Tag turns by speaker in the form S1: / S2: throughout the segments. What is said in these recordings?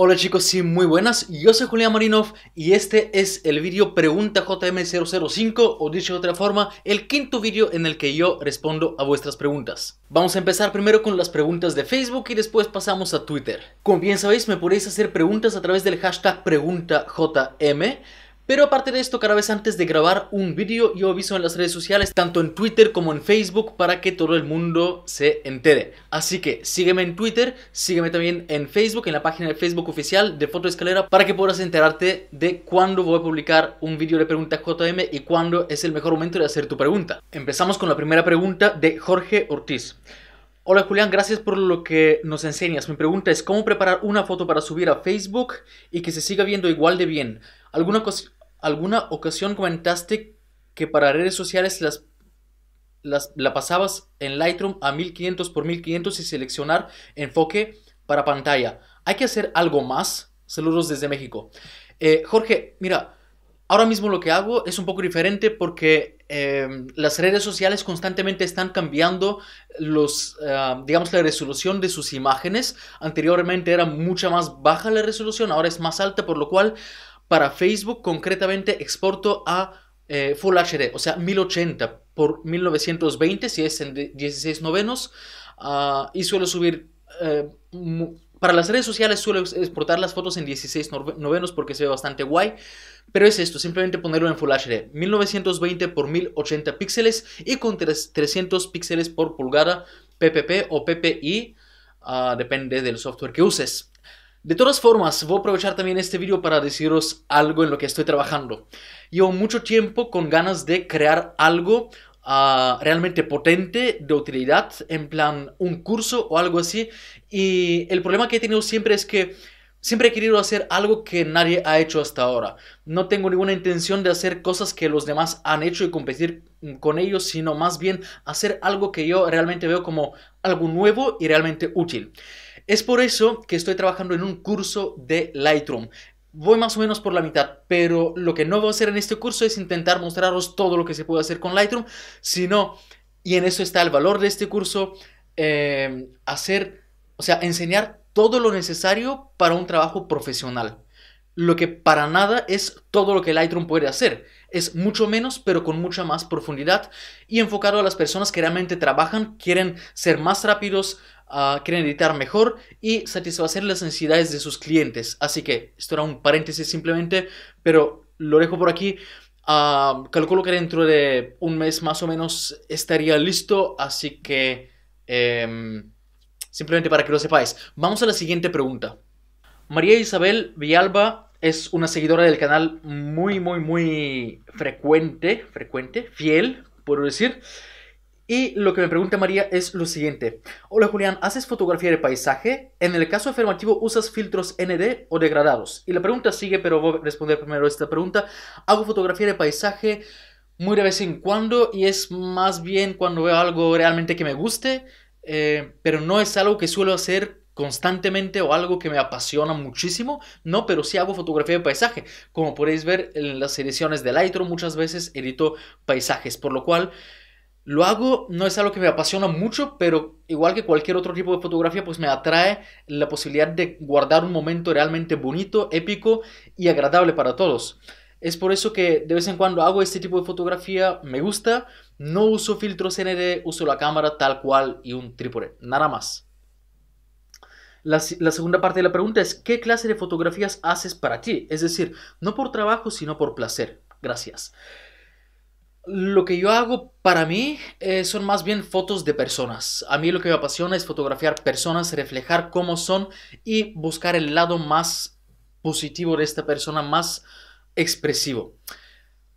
S1: Hola chicos y muy buenas, yo soy Julián Marinov y este es el vídeo Pregunta JM005 o dicho de otra forma, el quinto vídeo en el que yo respondo a vuestras preguntas. Vamos a empezar primero con las preguntas de Facebook y después pasamos a Twitter. Como bien sabéis me podéis hacer preguntas a través del hashtag pregunta jm pero aparte de esto, cada vez antes de grabar un vídeo yo aviso en las redes sociales, tanto en Twitter como en Facebook, para que todo el mundo se entere. Así que sígueme en Twitter, sígueme también en Facebook, en la página de Facebook oficial de Foto Escalera, para que puedas enterarte de cuándo voy a publicar un vídeo de preguntas JM y cuándo es el mejor momento de hacer tu pregunta. Empezamos con la primera pregunta de Jorge Ortiz. Hola Julián, gracias por lo que nos enseñas. Mi pregunta es cómo preparar una foto para subir a Facebook y que se siga viendo igual de bien. ¿Alguna, cosa...? alguna ocasión comentaste que para redes sociales las, la pasabas en Lightroom a 1500 x 1500 y seleccionar enfoque para pantalla. Hay que hacer algo más. Saludos desde México. Eh, Jorge, mira, ahora mismo lo que hago es un poco diferente porque em, las redes sociales constantemente están cambiando los, eh, digamos, la resolución de sus imágenes. Anteriormente era mucha más baja la resolución, ahora es más alta, por lo cual para Facebook concretamente exporto a eh, Full HD, o sea, 1080 por 1920, si es en 16 novenos, ah, y suelo subir... Eh, para las redes sociales suelo exportar las fotos en 16 novenos porque se ve bastante guay. Pero es esto, simplemente ponerlo en Full HD. 1920 x 1080 píxeles y con 300 píxeles por pulgada PPP o PPI. Ah, depende del software que uses. De todas formas, voy a aprovechar también este vídeo para deciros algo en lo que estoy trabajando. Llevo mucho tiempo con ganas de crear algo ah, realmente potente, de utilidad, en plan un curso o algo así. Y el problema que he tenido siempre es que Siempre he querido hacer algo que nadie ha hecho hasta ahora. No tengo ninguna intención de hacer cosas que los demás han hecho y competir con ellos, sino más bien hacer algo que yo realmente veo como algo nuevo y realmente útil. Es por eso que estoy trabajando en un curso de Lightroom. Voy más o menos por la mitad, pero lo que no voy a hacer en este curso es intentar mostraros todo lo que se puede hacer con Lightroom, sino, y en eso está el valor de este curso, eh, hacer, o sea, enseñar todo lo necesario para un trabajo profesional. Lo que para nada es todo lo que Lightroom puede hacer. Es mucho menos, pero con mucha más profundidad y enfocado a las personas que realmente trabajan, quieren ser más rápidos, quieren editar mejor y satisfacer las necesidades de sus clientes. Así que esto era un paréntesis simplemente, pero lo dejo por aquí. Ah, calculo que dentro de un mes más o menos estaría listo, así que em, simplemente para que lo sepáis. Vamos a la siguiente pregunta. María Isabel Villalba es una seguidora del canal muy, muy, muy frecuente, frecuente, fiel, puedo decir. Y lo que me pregunta María es lo siguiente. Hola Julián, ¿haces fotografía de paisaje? En el caso afirmativo, ¿usas filtros ND o degradados? Y la pregunta sigue, pero voy a responder primero esta pregunta. ¿Hago fotografía de paisaje? muy de vez en cuando y es más bien cuando veo algo realmente que me guste, eh, pero no es algo que suelo hacer constantemente o algo que me apasiona muchísimo, no, pero sí hago fotografía de paisaje. Como podéis ver en las ediciones de Lightroom muchas veces edito paisajes, por lo cual lo hago, no es algo que me apasiona mucho, pero igual que cualquier otro tipo de fotografía, pues me atrae la posibilidad de guardar un momento realmente bonito, épico y agradable para todos. Es por eso que de vez en cuando hago este tipo de fotografía, me gusta, no uso filtros ND, uso la cámara tal cual y un trípode, nada más. La, la, segunda parte de la pregunta es, ¿qué clase de fotografías haces para ti? Es decir, no por trabajo, sino por placer. Gracias. Lo que yo hago para mí eh, son más bien fotos de personas. A mí lo que me apasiona es fotografiar personas, reflejar cómo son y buscar el lado más positivo de esta persona, más expresivo.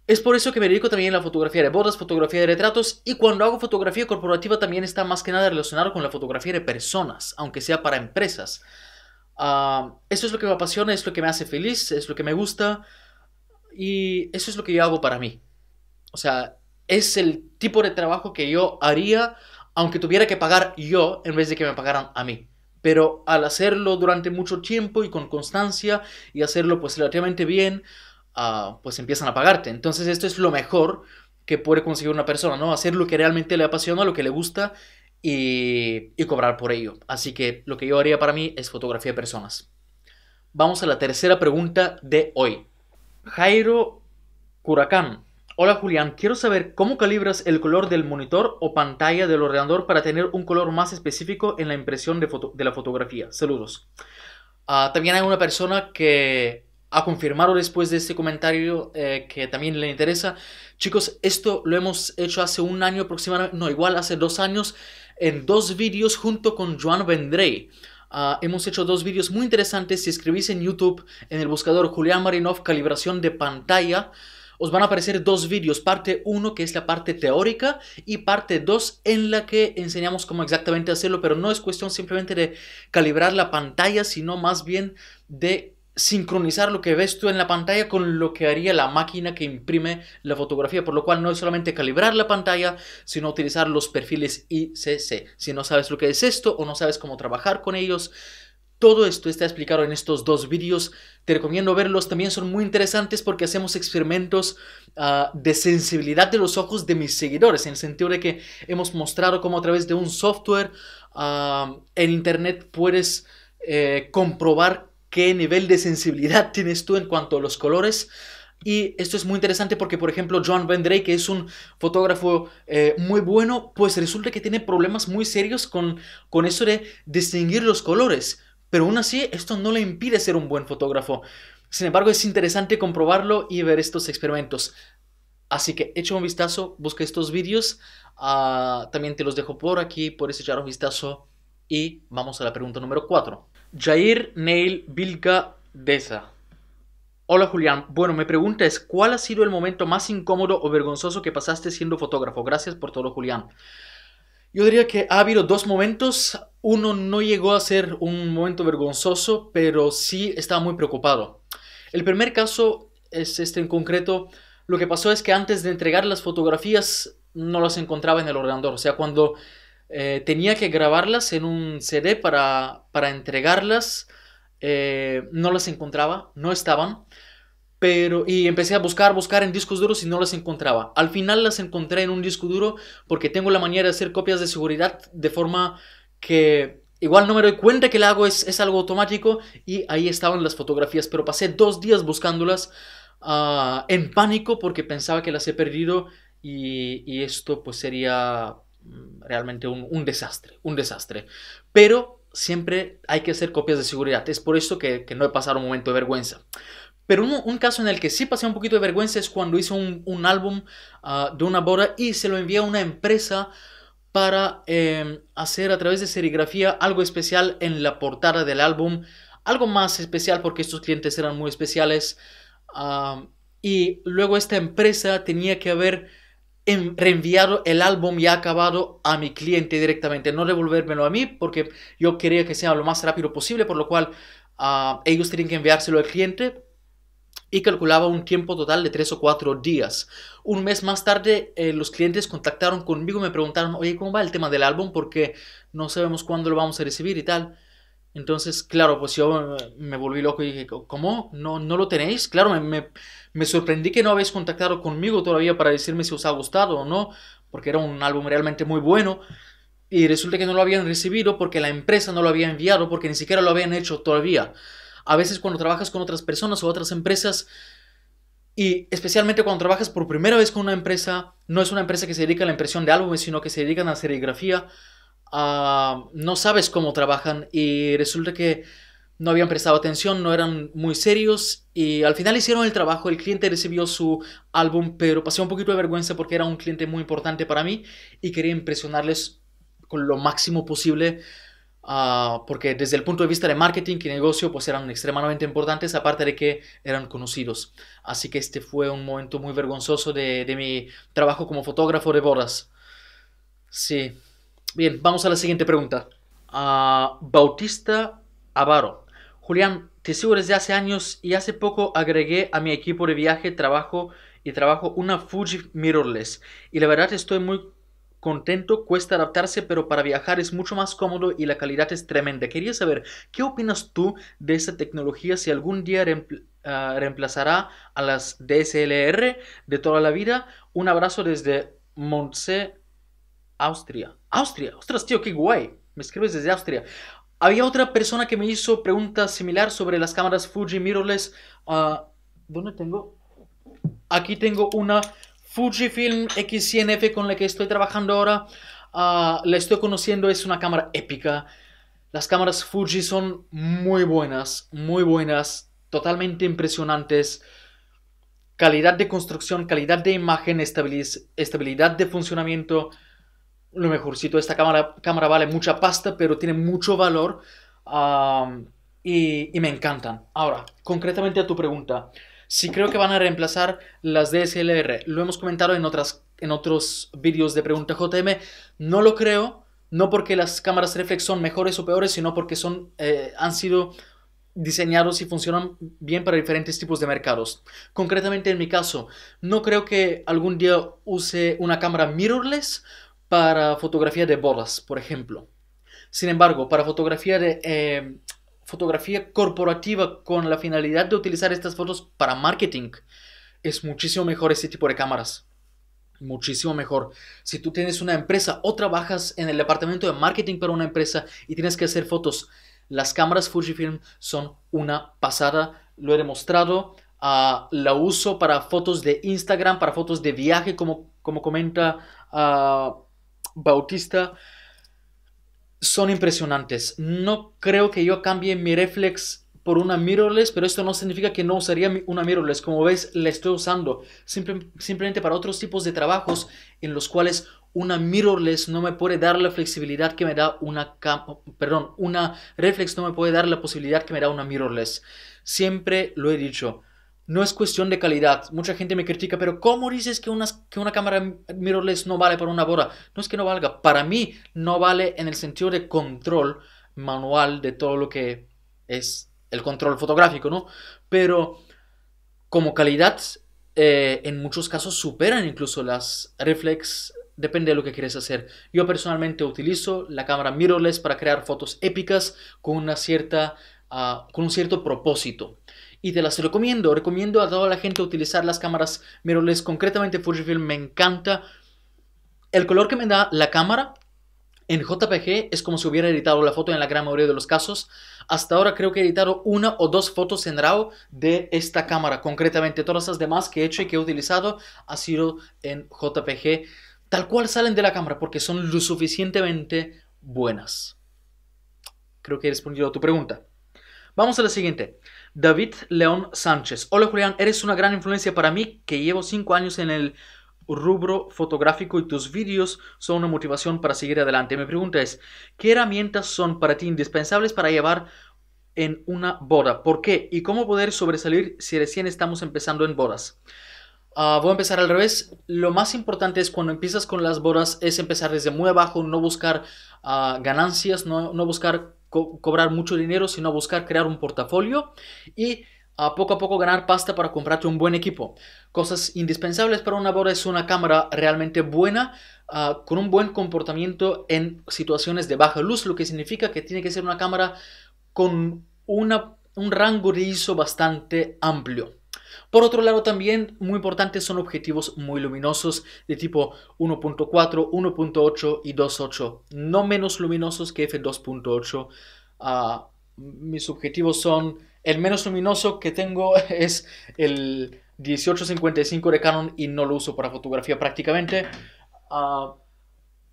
S1: Es por eso que me dedico también a la fotografía de bodas, fotografía de retratos y cuando hago fotografía corporativa también está más que nada relacionado con la fotografía de personas, aunque sea para empresas. Ah, eso es lo que me apasiona, es lo que me hace feliz, es lo que me gusta y eso es lo que yo hago para mí. O sea, es el tipo de trabajo que yo haría aunque tuviera que pagar yo en vez de que me pagaran a mí. Pero al hacerlo durante mucho tiempo y con constancia y hacerlo pues relativamente bien, ah, pues empiezan a pagarte. Entonces esto es lo mejor que puede conseguir una persona, ¿no? Hacer lo que realmente le apasiona, lo que le gusta y, y cobrar por ello. Así que lo que yo haría para mí es fotografía de personas. Vamos a la tercera pregunta de hoy. Jairo Curacán Hola Julián, quiero saber cómo calibras el color del monitor o pantalla del ordenador para tener un color más específico en la impresión de, la fotografía. Saludos. Ah, también hay una persona que ha confirmado después de este comentario eh, que también le interesa. Chicos, esto lo hemos hecho hace un año aproximadamente, no, igual hace dos años, en dos vídeos junto con Joan Vendrey. Ah, hemos hecho dos vídeos muy interesantes. Si escribís en YouTube, en el buscador Julián Marinov, calibración de pantalla, os van a aparecer dos vídeos, parte 1 que es la parte teórica y parte 2 en la que enseñamos cómo exactamente hacerlo, pero no es cuestión simplemente de calibrar la pantalla, sino más bien de sincronizar lo que ves tú en la pantalla con lo que haría la máquina que imprime la fotografía, por lo cual no es solamente calibrar la pantalla, sino utilizar los perfiles ICC. Si no sabes lo que es esto o no sabes cómo trabajar con ellos, todo esto está explicado en estos dos vídeos. Te recomiendo verlos. También son muy interesantes porque hacemos experimentos ah, de sensibilidad de los ojos de mis seguidores. En el sentido de que hemos mostrado cómo a través de un software ah, en Internet puedes eh, comprobar qué nivel de sensibilidad tienes tú en cuanto a los colores. Y esto es muy interesante porque, por ejemplo, John Vendray, que es un fotógrafo eh, muy bueno, pues resulta que tiene problemas muy serios con, con eso de distinguir los colores pero aún así, esto no le impide ser un buen fotógrafo. Sin embargo, es interesante comprobarlo y ver estos experimentos. Así que echa un vistazo, busca estos vídeos. Ah, también te los dejo por aquí, puedes echar un vistazo. Y vamos a la pregunta número 4. Jair Neil Vilca Deza. Hola Julián, bueno, me pregunta es, ¿cuál ha sido el momento más incómodo o vergonzoso que pasaste siendo fotógrafo? Gracias por todo, Julián. Yo diría que ha habido dos momentos. Uno no llegó a ser un momento vergonzoso, pero sí estaba muy preocupado. El primer caso es este en concreto. Lo que pasó es que antes de entregar las fotografías no las encontraba en el ordenador. O sea, cuando eh, tenía que grabarlas en un CD para, para entregarlas, eh, no las encontraba, no estaban. Pero, y empecé a buscar, buscar en discos duros y no las encontraba. Al final las encontré en un disco duro porque tengo la manera de hacer copias de seguridad de forma que igual no me doy cuenta que la hago, es, algo automático y ahí estaban las fotografías, pero pasé dos días buscándolas ah, en pánico porque pensaba que las he perdido y, esto pues sería mm, realmente un, desastre, un desastre. Pero siempre hay que hacer copias de seguridad, es por esto que no he pasado un momento de vergüenza. Pero un, caso en el que sí pasé un poquito de vergüenza es cuando hizo un, álbum ah, de una boda y se lo envió a una empresa para em, hacer a través de serigrafía algo especial en la portada del álbum. Algo más especial porque estos clientes eran muy especiales. Ah, y luego esta empresa tenía que haber reenviado el álbum ya acabado a mi cliente directamente, no devolvérmelo a mí porque yo quería que sea lo más rápido posible, por lo cual ah, ellos tenían que enviárselo al cliente y calculaba un tiempo total de tres o cuatro días. Un mes más tarde eh, los clientes contactaron conmigo me preguntaron, oye, ¿cómo va el tema del álbum? Porque no sabemos cuándo lo vamos a recibir y tal. Entonces, claro, pues yo eh, me volví loco y dije, ¿cómo? ¿No, no lo tenéis? Claro, me, me sorprendí que no habéis contactado conmigo todavía para decirme si os ha gustado o no, porque era un álbum realmente muy bueno. Y resulta que no lo habían recibido porque la empresa no lo había enviado, porque ni siquiera lo habían hecho todavía. A veces cuando trabajas con otras personas o otras empresas, y especialmente cuando trabajas por primera vez con una empresa, no es una empresa que se dedica a la impresión de álbumes, sino que se dedican a serigrafía, ah, no sabes cómo trabajan y resulta que no habían prestado atención, no eran muy serios y al final hicieron el trabajo, el cliente recibió su álbum, pero pasé un poquito de vergüenza porque era un cliente muy importante para mí y quería impresionarles con lo máximo posible Ah, porque desde el punto de vista de marketing y negocio pues eran extremadamente importantes, aparte de que eran conocidos. Así que este fue un momento muy vergonzoso de, de mi trabajo como fotógrafo de bodas. Sí. Bien, vamos a la siguiente pregunta. a ah, Bautista Avaro. Julián, te sigo desde hace años y hace poco agregué a mi equipo de viaje, trabajo y trabajo una Fuji Mirrorless. Y la verdad estoy muy contento, cuesta adaptarse, pero para viajar es mucho más cómodo y la calidad es tremenda. Quería saber, ¿qué opinas tú de esta tecnología si algún día ah, reemplazará a las DSLR de toda la vida? Un abrazo desde Montse, Austria. Austria, ostras, tío, qué guay. Me escribes desde Austria. Había otra persona que me hizo pregunta similar sobre las cámaras Fuji mirrorless. Ah, ¿Dónde tengo? Aquí tengo una Fujifilm X100F con la que estoy trabajando ahora, ah, la estoy conociendo, es una cámara épica. Las cámaras Fuji son muy buenas, muy buenas, totalmente impresionantes. Calidad de construcción, calidad de imagen, estabilidad de funcionamiento. Lo mejorcito, esta cámara, cámara vale mucha pasta, pero tiene mucho valor ah, y, y me encantan. Ahora, concretamente a tu pregunta. Si creo que van a reemplazar las DSLR. Lo hemos comentado en, otras, en otros vídeos de Pregunta JM. No lo creo, no porque las cámaras reflex son mejores o peores, sino porque son, eh, han sido diseñados y funcionan bien para diferentes tipos de mercados. Concretamente en mi caso, no creo que algún día use una cámara mirrorless para fotografía de bodas, por ejemplo. Sin embargo, para fotografía de eh, fotografía corporativa con la finalidad de utilizar estas fotos para marketing, es muchísimo mejor este tipo de cámaras. Muchísimo mejor. Si tú tienes una empresa o trabajas en el departamento de marketing para una empresa y tienes que hacer fotos, las cámaras Fujifilm son una pasada. Lo he demostrado. Ah, la uso para fotos de Instagram, para fotos de viaje, como, como comenta ah, Bautista son impresionantes. No creo que yo cambie mi reflex por una mirrorless, pero esto no significa que no usaría una mirrorless. Como veis, la estoy usando simplemente para otros tipos de trabajos en los cuales una mirrorless no me puede dar la flexibilidad que me da una perdón, una reflex no me puede dar la posibilidad que me da una mirrorless. Siempre lo he dicho no es cuestión de calidad. Mucha gente me critica, pero ¿cómo dices que, que una cámara mirrorless no vale para una boda? No es que no valga, para mí no vale en el sentido de control manual de todo lo que es el control fotográfico, ¿no? Pero como calidad, eh, en muchos casos superan incluso las reflex, depende de lo que quieres hacer. Yo personalmente utilizo la cámara mirrorless para crear fotos épicas con una cierta, ah, con un cierto propósito y te las recomiendo. Recomiendo a toda la gente utilizar las cámaras mirrorless, concretamente Fujifilm me encanta. El color que me da la cámara en JPG es como si hubiera editado la foto en la gran mayoría de los casos. Hasta ahora creo que he editado una o dos fotos en RAW de esta cámara. Concretamente todas las demás que he hecho y que he utilizado ha sido en JPG. Tal cual salen de la cámara porque son lo suficientemente buenas. Creo que he respondido a tu pregunta. Vamos a la siguiente. David León Sánchez. Hola Julián, eres una gran influencia para mí que llevo 5 años en el rubro fotográfico y tus vídeos son una motivación para seguir adelante. Mi pregunta es, ¿qué herramientas son para ti indispensables para llevar en una boda? ¿Por qué? ¿Y cómo poder sobresalir si recién estamos empezando en bodas? Ah, voy a empezar al revés. Lo más importante es cuando empiezas con las bodas es empezar desde muy abajo, no buscar ah, ganancias, no buscar cobrar mucho dinero, sino buscar crear un portafolio y poco a poco ganar pasta para comprarte un buen equipo. Cosas indispensables para una boda es una cámara realmente buena, ah, con un buen comportamiento en situaciones de baja luz, lo que significa que tiene que ser una cámara con un rango de ISO bastante amplio. Por otro lado, también muy importantes son objetivos muy luminosos de tipo 1.4, 1.8 y 2.8, no menos luminosos que F2.8. Ah, mis objetivos son, el menos luminoso que tengo es el 1855 de Canon y no lo uso para fotografía prácticamente. Ah,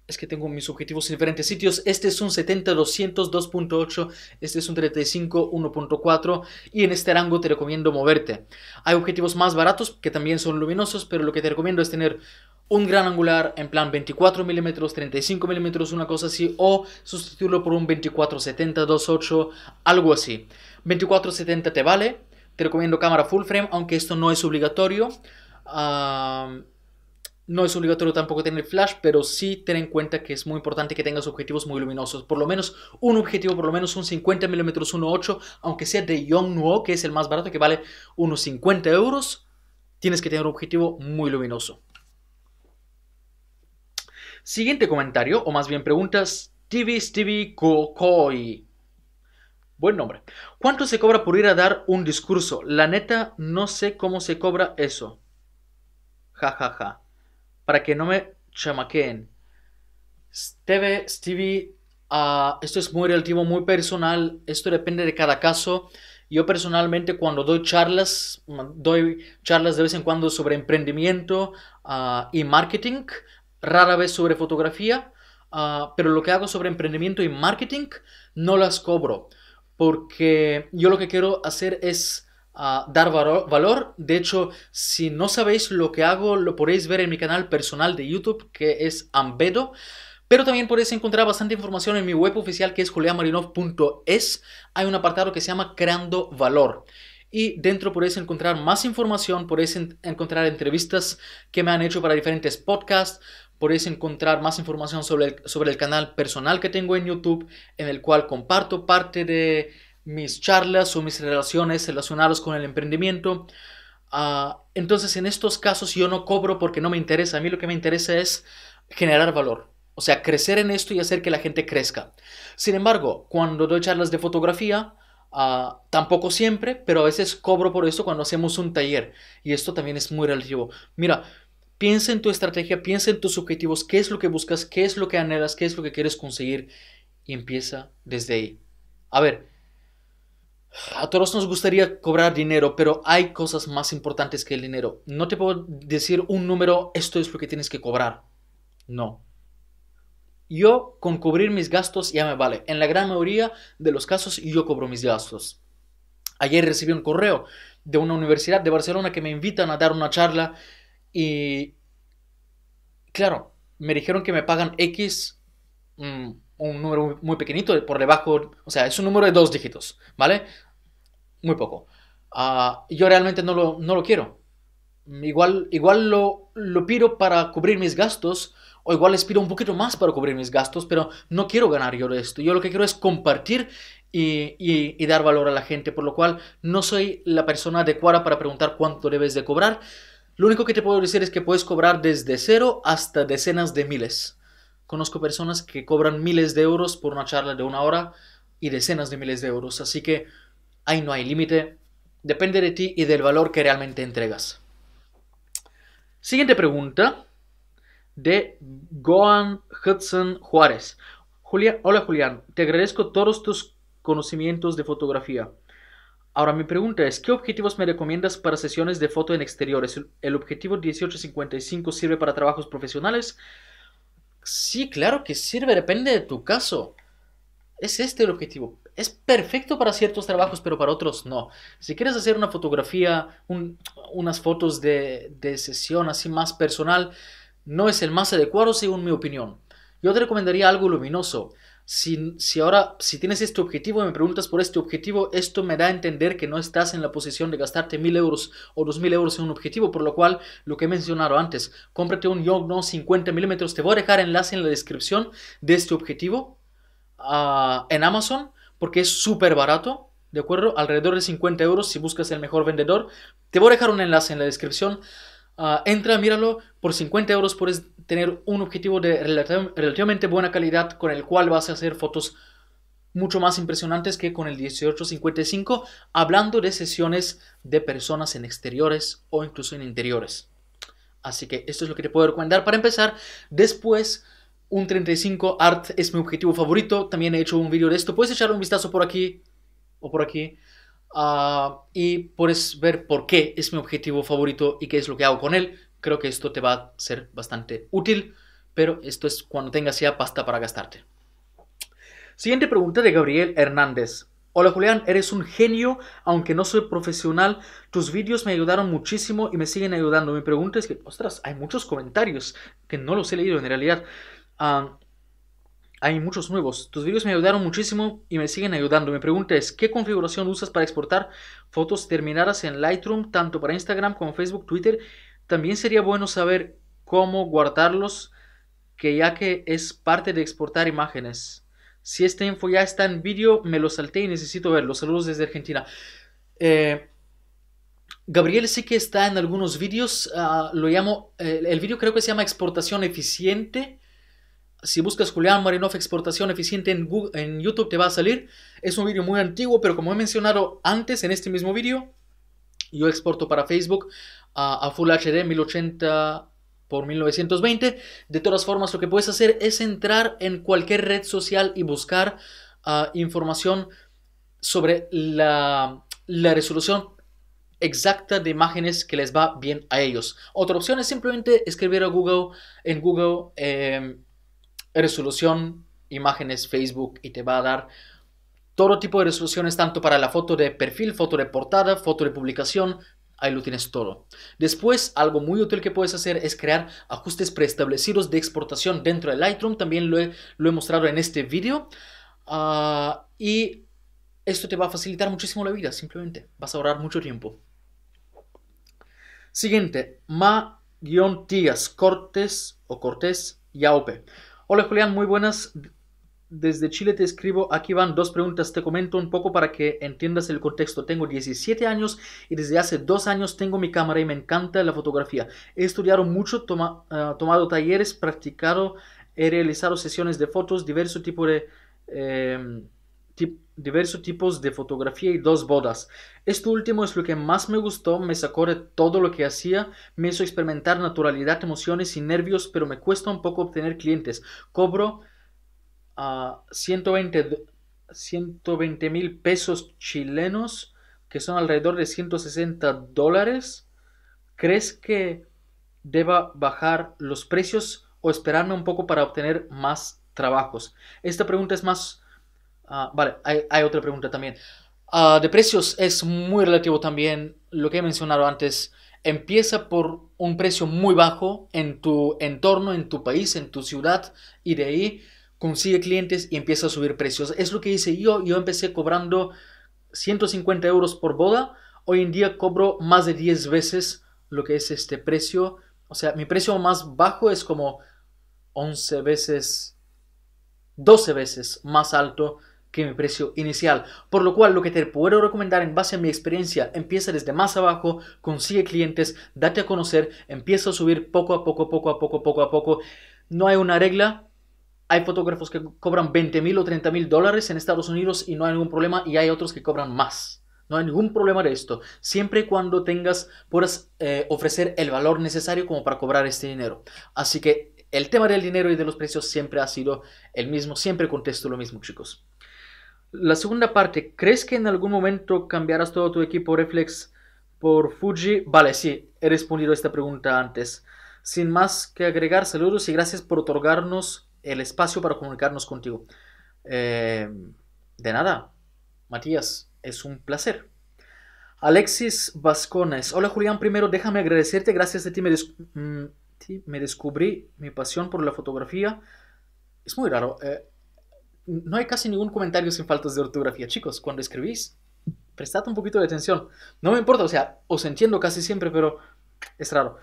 S1: es que tengo mis objetivos en diferentes sitios. Este es un 70-200 2.8, este es un 35 1.4 y en este rango te recomiendo moverte. Hay objetivos más baratos que también son luminosos, pero lo que te recomiendo es tener un gran angular en plan 24 milímetros, 35 milímetros, una cosa así, o sustituirlo por un 24-70 2.8, algo así. 24-70 te vale, te recomiendo cámara full frame, aunque esto no es obligatorio. Ah... No es obligatorio tampoco tener flash, pero sí ten en cuenta que es muy importante que tengas objetivos muy luminosos. Por lo menos un objetivo, por lo menos un 50 mm 1.8, aunque sea de Yongnuo, que es el más barato, que vale unos 50 euros, tienes que tener un objetivo muy luminoso. Siguiente comentario, o más bien preguntas, TV TV Buen nombre. ¿Cuánto se cobra por ir a dar un discurso? La neta, no sé cómo se cobra eso. Ja, ja, ja para que no me chamaqueen. Steve, Stevie, ah, esto es muy relativo, muy personal, esto depende de cada caso. Yo personalmente cuando doy charlas, doy charlas de vez en cuando sobre emprendimiento ah, y marketing, rara vez sobre fotografía, ah, pero lo que hago sobre emprendimiento y marketing no las cobro, porque yo lo que quiero hacer es dar valor, De hecho, si no sabéis lo que hago, lo podéis ver en mi canal personal de YouTube, que es Ambedo. Pero también podéis encontrar bastante información en mi web oficial que es juliamarinov.es. Hay un apartado que se llama Creando Valor. Y dentro podéis encontrar más información, podéis encontrar entrevistas que me han hecho para diferentes podcasts, podéis encontrar más información sobre el, sobre el canal personal que tengo en YouTube, en el cual comparto parte de mis charlas o mis relaciones relacionadas con el emprendimiento. Ah, entonces, en estos casos yo no cobro porque no me interesa. A mí lo que me interesa es generar valor. O sea, crecer en esto y hacer que la gente crezca. Sin embargo, cuando doy charlas de fotografía, ah, tampoco siempre, pero a veces cobro por eso cuando hacemos un taller. Y esto también es muy relativo. Mira, piensa en tu estrategia, piensa en tus objetivos, qué es lo que buscas, qué es lo que anhelas, qué es lo que quieres conseguir. Y empieza desde ahí. A ver, a todos nos gustaría cobrar dinero, pero hay cosas más importantes que el dinero. No te puedo decir un número, esto es lo que tienes que cobrar. No. Yo con cubrir mis gastos ya me vale. En la gran mayoría de los casos yo cobro mis gastos. Ayer recibí un correo de una universidad de Barcelona que me invitan a dar una charla y, claro, me dijeron que me pagan X, mm, un número muy pequeñito, por debajo, o sea, es un número de dos dígitos, ¿vale? muy poco. Ah, yo realmente no lo, no lo quiero. Igual, igual lo, lo pido para cubrir mis gastos, o igual les pido un poquito más para cubrir mis gastos, pero no quiero ganar yo de esto. Yo lo que quiero es compartir y, y, dar valor a la gente, por lo cual no soy la persona adecuada para preguntar cuánto debes de cobrar. Lo único que te puedo decir es que puedes cobrar desde cero hasta decenas de miles. Conozco personas que cobran miles de euros por una charla de una hora y decenas de miles de euros, así que ahí no hay límite, depende de ti y del valor que realmente entregas. Siguiente pregunta de Goan Hudson Juárez. Julia, hola Julián, te agradezco todos tus conocimientos de fotografía. Ahora mi pregunta es, ¿qué objetivos me recomiendas para sesiones de foto en exteriores? ¿El objetivo 1855 sirve para trabajos profesionales? Sí, claro que sirve, depende de tu caso. Es este el objetivo. Es perfecto para ciertos trabajos, pero para otros no. Si quieres hacer una fotografía, unas fotos de, sesión así más personal, no es el más adecuado según mi opinión. Yo te recomendaría algo luminoso. Si, si, ahora, si tienes este objetivo y me preguntas por este objetivo, esto me da a entender que no estás en la posición de gastarte mil euros o dos mil euros en un objetivo, por lo cual, lo que he mencionado antes, cómprate un Yongnuo 50 milímetros, te voy a dejar enlace en la descripción de este objetivo Ah, en Amazon porque es súper barato, ¿de acuerdo? Alrededor de 50 euros si buscas el mejor vendedor. Te voy a dejar un enlace en la descripción. Ah, entra, míralo, por 50 euros puedes tener un objetivo de relativamente buena calidad con el cual vas a hacer fotos mucho más impresionantes que con el 1855, hablando de sesiones de personas en exteriores o incluso en interiores. Así que esto es lo que te puedo recomendar para empezar. Después un 35 art es mi objetivo favorito. También he hecho un vídeo de esto. Puedes echarle un vistazo por aquí o por aquí. Ah, y puedes ver por qué es mi objetivo favorito y qué es lo que hago con él. Creo que esto te va a ser bastante útil. Pero esto es cuando tengas ya pasta para gastarte. Siguiente pregunta de Gabriel Hernández. Hola Julián, eres un genio, aunque no soy profesional. Tus vídeos me ayudaron muchísimo y me siguen ayudando. Mi pregunta es que, ostras, hay muchos comentarios que no los he leído en realidad. Ah, hay muchos nuevos. Tus vídeos me ayudaron muchísimo y me siguen ayudando. Mi pregunta es, ¿qué configuración usas para exportar fotos terminadas en Lightroom, tanto para Instagram como Facebook, Twitter? También sería bueno saber cómo guardarlos, que ya que es parte de exportar imágenes. Si esta info ya está en vídeo, me lo salté y necesito verlo. Saludos desde Argentina. Eh, Gabriel sí que está en algunos vídeos. Ah, lo llamo, eh, el vídeo creo que se llama exportación eficiente si buscas Julián Marinov exportación eficiente en, en YouTube te va a salir. Es un vídeo muy antiguo, pero como he mencionado antes en este mismo vídeo, yo exporto para Facebook a, Full HD 1080 por 1920. De todas formas, lo que puedes hacer es entrar en cualquier red social y buscar ah, información sobre la, resolución exacta de imágenes que les va bien a ellos. Otra opción es simplemente escribir a Google en Google. Em, resolución, imágenes, Facebook y te va a dar todo tipo de resoluciones, tanto para la foto de perfil, foto de portada, foto de publicación, ahí lo tienes todo. Después, algo muy útil que puedes hacer es crear ajustes preestablecidos de exportación dentro de Lightroom, también lo he, mostrado en este vídeo. Ah, y esto te va a facilitar muchísimo la vida, simplemente vas a ahorrar mucho tiempo. Siguiente, ma-tías, cortes o cortés, yaope Hola Julián, muy buenas. Desde Chile te escribo, aquí van dos preguntas, te comento un poco para que entiendas el contexto. Tengo 17 años y desde hace dos años tengo mi cámara y me encanta la fotografía. He estudiado mucho, eh, tomado talleres, practicado, he realizado sesiones de fotos, diversos tipos de... Eh, diversos tipos de fotografía y dos bodas. Esto último es lo que más me gustó, me sacó de todo lo que hacía, me hizo experimentar naturalidad, emociones y nervios, pero me cuesta un poco obtener clientes. Cobro 120 ah, mil pesos chilenos, que son alrededor de 160 dólares. ¿Crees que deba bajar los precios o esperarme un poco para obtener más trabajos? Esta pregunta es más Ah, vale, hay, otra pregunta también. Ah, de precios es muy relativo también lo que he mencionado antes. Empieza por un precio muy bajo en tu entorno, en tu país, en tu ciudad y de ahí consigue clientes y empieza a subir precios. Es lo que hice yo. Yo empecé cobrando 150 euros por boda. Hoy en día cobro más de 10 veces lo que es este precio. O sea, mi precio más bajo es como 11 veces, 12 veces más alto que mi precio inicial. Por lo cual lo que te puedo recomendar en base a mi experiencia, empieza desde más abajo, consigue clientes, date a conocer, empieza a subir poco a poco, poco a poco, poco a poco. No hay una regla. Hay fotógrafos que cobran 20 mil o 30 mil dólares en Estados Unidos y no hay ningún problema y hay otros que cobran más. No hay ningún problema de esto. Siempre cuando tengas, puedas eh, ofrecer el valor necesario como para cobrar este dinero. Así que el tema del dinero y de los precios siempre ha sido el mismo. Siempre contesto lo mismo, chicos. La segunda parte, ¿crees que en algún momento cambiarás todo tu equipo Reflex por Fuji? Vale, sí, he respondido a esta pregunta antes. Sin más que agregar, saludos y gracias por otorgarnos el espacio para comunicarnos contigo. Eh, de nada, Matías, es un placer. Alexis Vascones. Hola Julián, primero déjame agradecerte, gracias a ti me, mm, me descubrí mi pasión por la fotografía. Es muy raro. Eh, no hay casi ningún comentario sin faltas de ortografía, chicos. Cuando escribís, prestad un poquito de atención. No me importa, o sea, os entiendo casi siempre, pero es raro.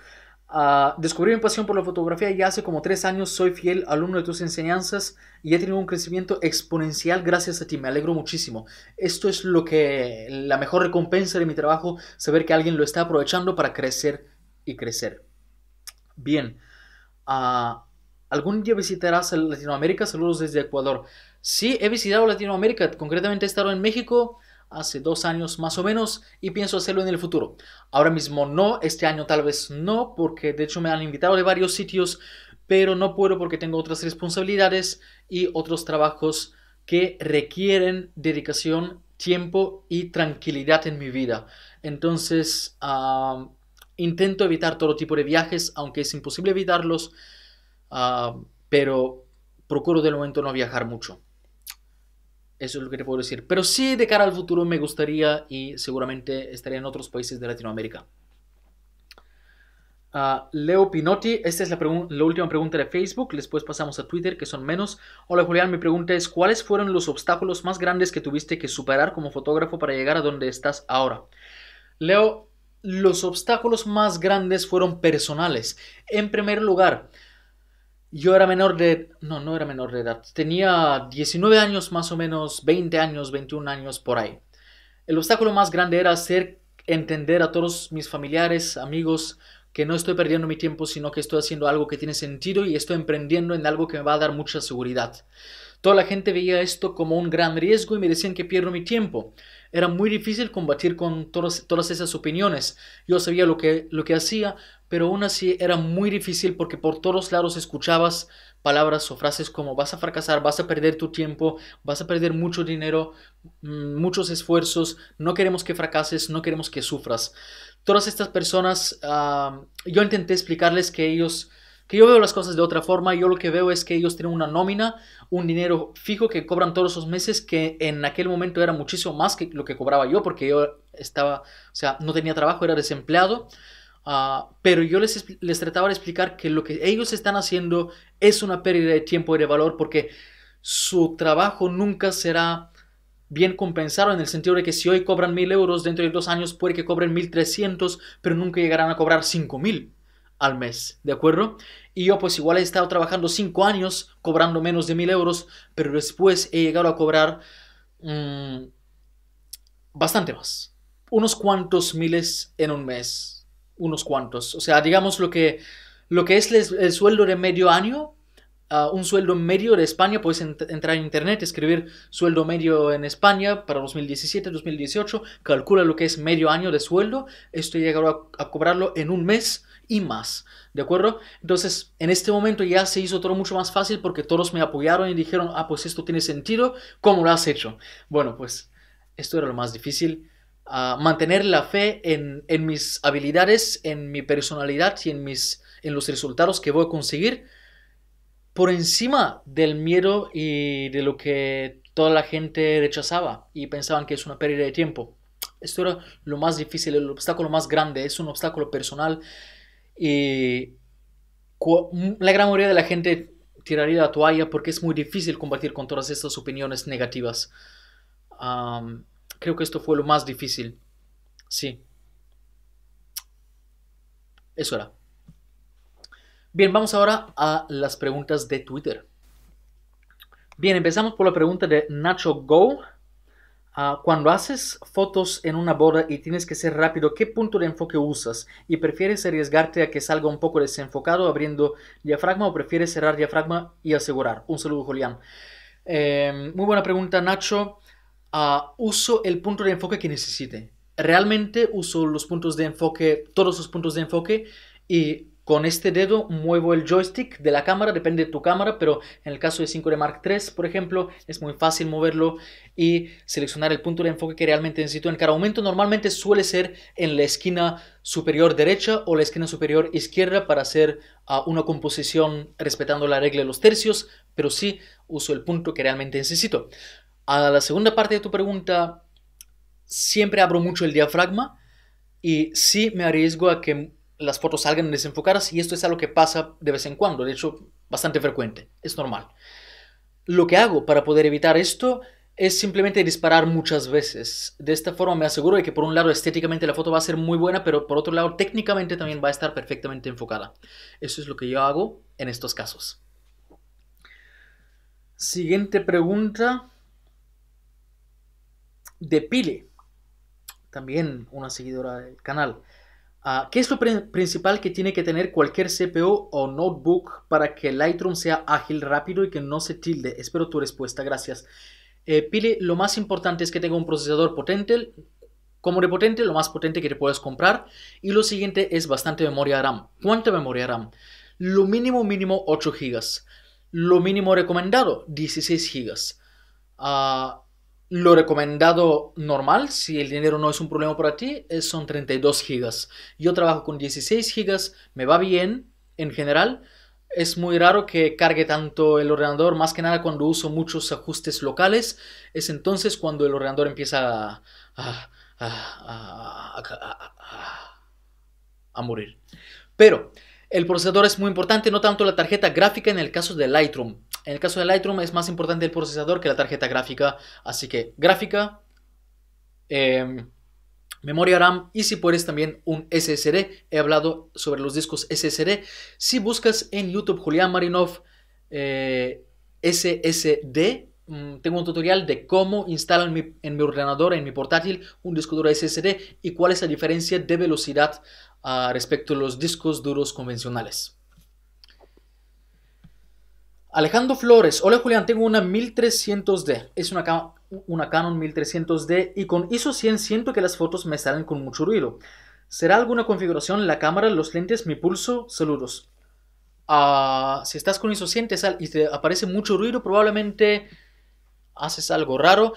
S1: Ah, descubrí mi pasión por la fotografía y hace como tres años soy fiel alumno de tus enseñanzas y he tenido un crecimiento exponencial gracias a ti. Me alegro muchísimo. Esto es lo que la mejor recompensa de mi trabajo, saber que alguien lo está aprovechando para crecer y crecer. Bien. Ah, ¿Algún día visitarás Latinoamérica? Saludos desde Ecuador. Sí, he visitado Latinoamérica, concretamente he estado en México hace dos años más o menos y pienso hacerlo en el futuro. Ahora mismo no, este año tal vez no, porque de hecho me han invitado de varios sitios, pero no puedo porque tengo otras responsabilidades y otros trabajos que requieren dedicación, tiempo y tranquilidad en mi vida. Entonces, intento evitar todo tipo de viajes, aunque es imposible evitarlos, pero procuro de momento no viajar mucho. Eso es lo que te puedo decir. Pero sí, de cara al futuro me gustaría y seguramente estaría en otros países de Latinoamérica. Ah, Leo Pinotti, esta es la, última pregunta de Facebook, después pasamos a Twitter, que son menos. Hola Julián, mi pregunta es, ¿cuáles fueron los obstáculos más grandes que tuviste que superar como fotógrafo para llegar a donde estás ahora? Leo, los obstáculos más grandes fueron personales. En primer lugar, yo era menor de... No, no era menor de edad. Tenía 19 años más o menos, 20 años, 21 años por ahí. El obstáculo más grande era hacer entender a todos mis familiares, amigos, que no estoy perdiendo mi tiempo, sino que estoy haciendo algo que tiene sentido y estoy emprendiendo en algo que me va a dar mucha seguridad. Toda la gente veía esto como un gran riesgo y me decían que pierdo mi tiempo. Era muy difícil combatir con todas, todas esas opiniones. Yo sabía lo que, lo que hacía, pero aún así era muy difícil porque por todos lados escuchabas palabras o frases como vas a fracasar, vas a perder tu tiempo, vas a perder mucho dinero, mm, muchos esfuerzos, no queremos que fracases, no queremos que sufras. Todas estas personas, ah, yo intenté explicarles que ellos que yo veo las cosas de otra forma, yo lo que veo es que ellos tienen una nómina, un dinero fijo que cobran todos esos meses, que en aquel momento era muchísimo más que lo que cobraba yo, porque yo estaba, o sea, no tenía trabajo, era desempleado. Ah, pero yo les, les trataba de explicar que lo que ellos están haciendo es una pérdida de tiempo y de valor porque su trabajo nunca será bien compensado en el sentido de que si hoy cobran mil euros, dentro de dos años puede que cobren mil trescientos. pero nunca llegarán a cobrar cinco mil al mes, ¿de acuerdo? Y yo pues igual he estado trabajando 5 años cobrando menos de 1000 euros, pero después he llegado a cobrar mm, bastante más. Unos cuantos miles en un mes, unos cuantos. O sea, digamos lo que, lo que es el, sueldo de medio año, ah, un sueldo medio de España, puedes entrar en internet, escribir sueldo medio en España para 2017, 2018, calcula lo que es medio año de sueldo, esto he llegado a cobrarlo en un mes y más. ¿De acuerdo? Entonces, en este momento ya se hizo todo mucho más fácil porque todos me apoyaron y dijeron, ah, pues esto tiene sentido, ¿cómo lo has hecho? Bueno, pues esto era lo más difícil. a ah, mantener la fe en, en, mis habilidades, en mi personalidad y en, mis, en los resultados que voy a conseguir por encima del miedo y de lo que toda la gente rechazaba y pensaban que es una pérdida de tiempo. Esto era lo más difícil, el obstáculo más grande, es un obstáculo personal y la gran mayoría de la gente tiraría la toalla porque es muy difícil combatir con todas estas opiniones negativas. creo que esto fue lo más difícil. Sí. Eso era. Bien, vamos ahora a las preguntas de Twitter. Bien, empezamos por la pregunta de Nacho Go. Ah, cuando haces fotos en una boda y tienes que ser rápido, ¿qué punto de enfoque usas? ¿Y prefieres arriesgarte a que salga un poco desenfocado abriendo diafragma o prefieres cerrar diafragma y asegurar? Un saludo, Julián. Em, muy buena pregunta, Nacho. Ah, uso el punto de enfoque que necesite. Realmente uso los puntos de enfoque, todos los puntos de enfoque y con este dedo muevo el joystick de la cámara, depende de tu cámara, pero en el caso de 5D Mark III, por ejemplo, es muy fácil moverlo y seleccionar el punto de enfoque que realmente necesito. En cada aumento normalmente suele ser en la esquina superior derecha o la esquina superior izquierda para hacer ah, una composición respetando la regla de los tercios, pero sí uso el punto que realmente necesito. A la segunda parte de tu pregunta, siempre abro mucho el diafragma y sí me arriesgo a que las fotos salgan desenfocadas y esto es algo que pasa de vez en cuando, de hecho bastante frecuente, es normal. Lo que hago para poder evitar esto es simplemente disparar muchas veces. De esta forma me aseguro de que por un lado estéticamente la foto va a ser muy buena, pero por otro lado técnicamente también va a estar perfectamente enfocada. Eso es lo que yo hago en estos casos. Siguiente pregunta. De Pile, también una seguidora del canal. Ah, ¿Qué es lo principal que tiene que tener cualquier CPU o notebook para que Lightroom sea ágil, rápido y que no se tilde? Espero tu respuesta, gracias. Eh, Pile, lo más importante es que tenga un procesador potente, como de potente, lo más potente que te puedas comprar. Y lo siguiente es bastante memoria RAM. ¿Cuánta memoria RAM? Lo mínimo, mínimo 8 GB. Lo mínimo recomendado, 16 GB. Ah... Lo recomendado normal, si el dinero no es un problema para ti, son 32 gigas. Yo trabajo con 16 gigas, me va bien en general. Es muy raro que cargue tanto el ordenador, más que nada cuando uso muchos ajustes locales. Es entonces cuando el ordenador empieza a, a morir. Pero el procesador es muy importante, no tanto la tarjeta gráfica en el caso de Lightroom. En el caso de Lightroom es más importante el procesador que la tarjeta gráfica, así que gráfica, em, memoria RAM y si puedes también un SSD. He hablado sobre los discos SSD. Si buscas en YouTube Julián Marinov eh, SSD, mm, tengo un tutorial de cómo instalar en mi, ordenador, en mi portátil, un disco duro SSD y cuál es la diferencia de velocidad ah, respecto a los discos duros convencionales. Alejandro Flores, hola Julián, tengo una 1300D, es una, una Canon 1300D y con ISO 100 siento que las fotos me salen con mucho ruido. ¿Será alguna configuración la cámara, los lentes, mi pulso? Saludos. Ah, si estás con ISO 100 y te aparece mucho ruido, probablemente haces algo raro.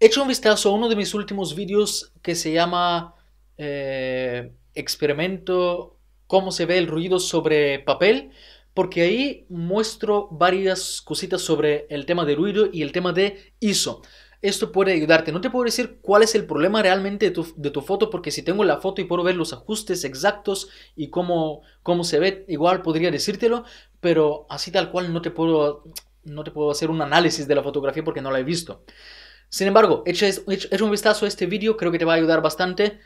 S1: hecho un vistazo a uno de mis últimos vídeos que se llama eh, Experimento, cómo se ve el ruido sobre papel porque ahí muestro varias cositas sobre el tema de ruido y el tema de ISO. Esto puede ayudarte. No te puedo decir cuál es el problema realmente de tu, foto, porque si tengo la foto y puedo ver los ajustes exactos y cómo, cómo se ve, igual podría decírtelo, pero así tal cual no te puedo no te puedo hacer un análisis de la fotografía porque no la he visto. Sin embargo, echa, un vistazo a este vídeo, creo que te va a ayudar bastante.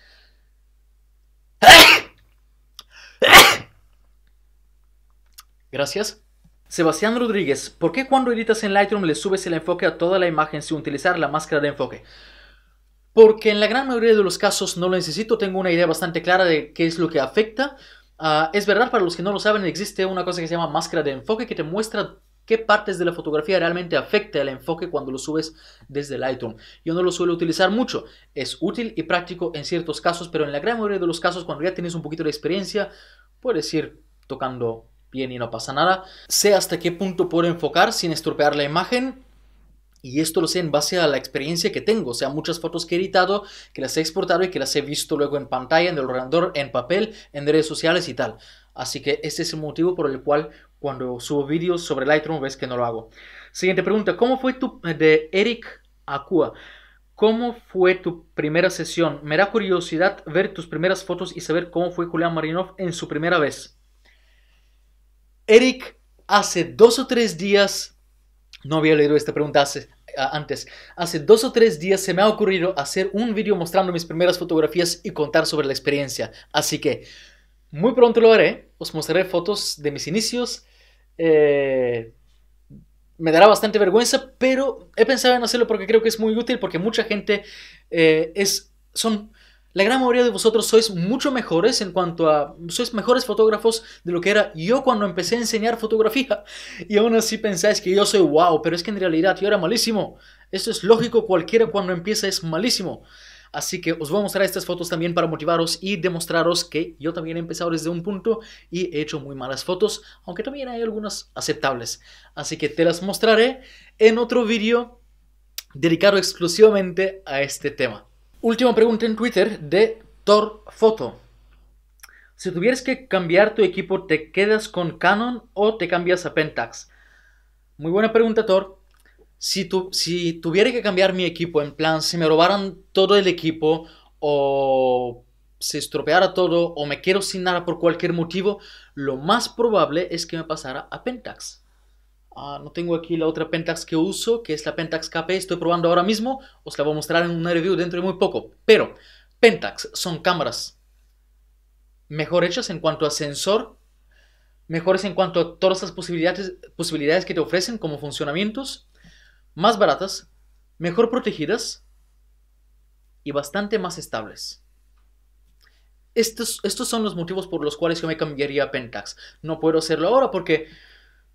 S1: Gracias. Sebastián Rodríguez, ¿por qué cuando editas en Lightroom le subes el enfoque a toda la imagen sin utilizar la máscara de enfoque? Porque en la gran mayoría de los casos no lo necesito, tengo una idea bastante clara de qué es lo que afecta. Ah, es verdad, para los que no lo saben, existe una cosa que se llama máscara de enfoque que te muestra qué partes de la fotografía realmente afecta el enfoque cuando lo subes desde Lightroom. Yo no lo suelo utilizar mucho, es útil y práctico en ciertos casos, pero en la gran mayoría de los casos, cuando ya tienes un poquito de experiencia, puedes ir tocando bien y no pasa nada. Sé hasta qué punto puedo enfocar sin estropear la imagen. Y esto lo sé en base a la experiencia que tengo, o sea, muchas fotos que he editado, que las he exportado y que las he visto luego en pantalla, en el ordenador, en papel, en redes sociales y tal. Así que este es el motivo por el cual cuando subo vídeos sobre Lightroom ves que no lo hago. Siguiente pregunta, ¿cómo fue tu de Eric Acua? ¿Cómo fue tu primera sesión? Me da curiosidad ver tus primeras fotos y saber cómo fue Julián Marinov en su primera vez. Eric, hace dos o tres días, no había leído esta pregunta antes, hace dos o tres días se me ha ocurrido hacer un vídeo mostrando mis primeras fotografías y contar sobre la experiencia. Así que muy pronto lo haré, os mostraré fotos de mis inicios. Eh, me dará bastante vergüenza, pero he pensado en hacerlo porque creo que es muy útil, porque mucha gente eh, es, son la gran mayoría de vosotros sois mucho mejores en cuanto a... sois mejores fotógrafos de lo que era yo cuando empecé a enseñar fotografía. Y aún así pensáis que yo soy wow, pero es que en realidad yo era malísimo. Esto es lógico, cualquiera cuando empieza es malísimo. Así que os voy a mostrar estas fotos también para motivaros y demostraros que yo también he empezado desde un punto y he hecho muy malas fotos, aunque también hay algunas aceptables. Así que te las mostraré en otro vídeo dedicado exclusivamente a este tema. Última pregunta en Twitter de Foto. Si tuvieras que cambiar tu equipo, ¿te quedas con Canon o te cambias a Pentax? Muy buena pregunta, Thor. Si, si tuviera que cambiar mi equipo, en plan, si me robaran todo el equipo o se estropeara todo o me quiero sin nada por cualquier motivo, lo más probable es que me pasara a Pentax. Ah, no tengo aquí la otra Pentax que uso, que es la Pentax KP, estoy probando ahora mismo, os la voy a mostrar en una review dentro de muy poco. Pero Pentax son cámaras mejor hechas en cuanto a sensor, mejores en cuanto a todas las posibilidades, posibilidades que te ofrecen como funcionamientos, más baratas, mejor protegidas y bastante más estables. Estos, estos son los motivos por los cuales yo me cambiaría a Pentax. No puedo hacerlo ahora porque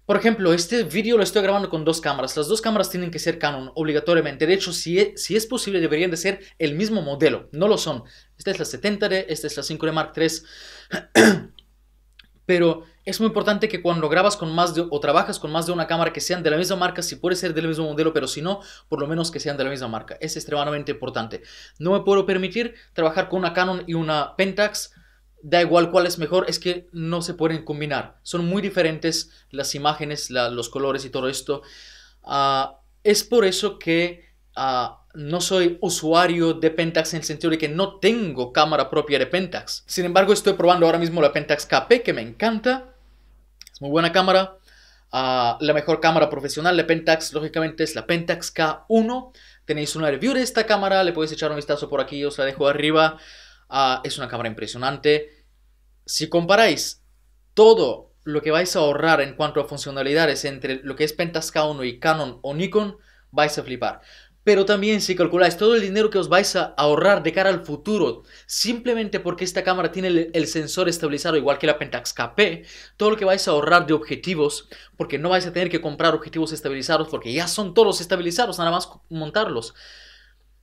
S1: por ejemplo, este vídeo lo estoy grabando con dos cámaras. Las dos cámaras tienen que ser Canon, obligatoriamente. De hecho, si e, es, posible, deberían de ser el mismo modelo. No lo son. Esta es la 70D, esta es la 5D Mark III. Pero es muy importante que cuando grabas con más o trabajas con más de una cámara que sean de la misma marca, si puede ser del mismo modelo, pero si no, por lo menos que sean de la misma marca. Es extremadamente importante. No me puedo permitir trabajar con una Canon y una Pentax da igual cuál es mejor, es que no se pueden combinar. Son muy diferentes las imágenes, los colores y todo esto. Ah, es por eso que ah, no soy usuario de Pentax en el sentido de que no tengo cámara propia de Pentax. Sin embargo, estoy probando ahora mismo la Pentax KP, que me encanta. Es muy buena cámara. Ah, la mejor cámara profesional de Pentax, lógicamente, es la Pentax K1. Tenéis una review de esta cámara, le podéis echar un vistazo por aquí, os la dejo arriba. Ah, es una cámara impresionante. Si comparáis todo lo que vais a ahorrar en cuanto a funcionalidades entre lo que es Pentax k 1 y Canon o Nikon, vais a flipar. Pero también si calculáis todo el dinero que os vais a ahorrar de cara al futuro, simplemente porque esta cámara tiene el sensor estabilizado igual que la Pentax KP, todo lo que vais a ahorrar de objetivos, porque no vais a tener que comprar objetivos estabilizados porque ya son todos estabilizados, nada más montarlos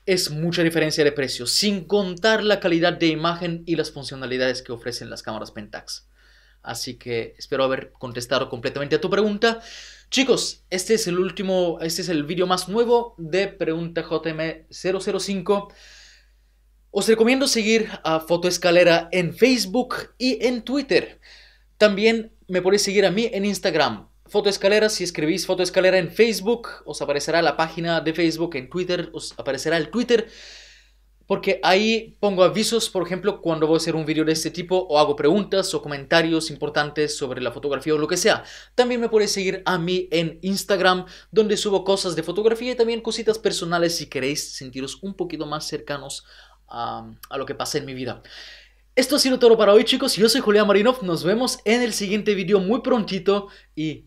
S1: es mucha diferencia de precio, sin contar la calidad de imagen y las funcionalidades que ofrecen las cámaras Pentax. Así que espero haber contestado completamente a tu pregunta. Chicos, este es el último, este es el vídeo más nuevo de Pregunta JM 005. Os recomiendo seguir a Fotoescalera en Facebook y en Twitter. También me podéis seguir a mí en Instagram, Fotoescalera, si escribís Fotoescalera en Facebook, os aparecerá la página de Facebook, en Twitter, os aparecerá el Twitter, porque ahí pongo avisos, por ejemplo, cuando voy a hacer un vídeo de este tipo, o hago preguntas o comentarios importantes sobre la fotografía o lo que sea. También me podéis seguir a mí en Instagram, donde subo cosas de fotografía y también cositas personales si queréis sentiros un poquito más cercanos a, a lo que pasa en mi vida. Esto ha sido todo para hoy chicos, yo soy Julián Marinov, nos vemos en el siguiente vídeo muy prontito y